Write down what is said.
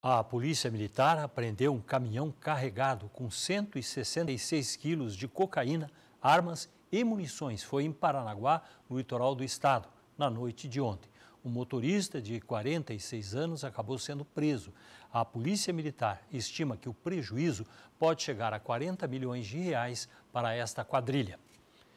A polícia militar apreendeu um caminhão carregado com 166 quilos de cocaína, armas e munições. Foi em Paranaguá, no litoral do estado, na noite de ontem. O motorista, de 46 anos, acabou sendo preso. A polícia militar estima que o prejuízo pode chegar a 40 milhões de reais para esta quadrilha.